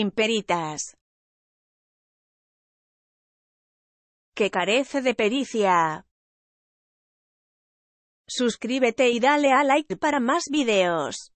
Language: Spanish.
imperitas. Que carece de pericia. Suscríbete y dale a like para más videos.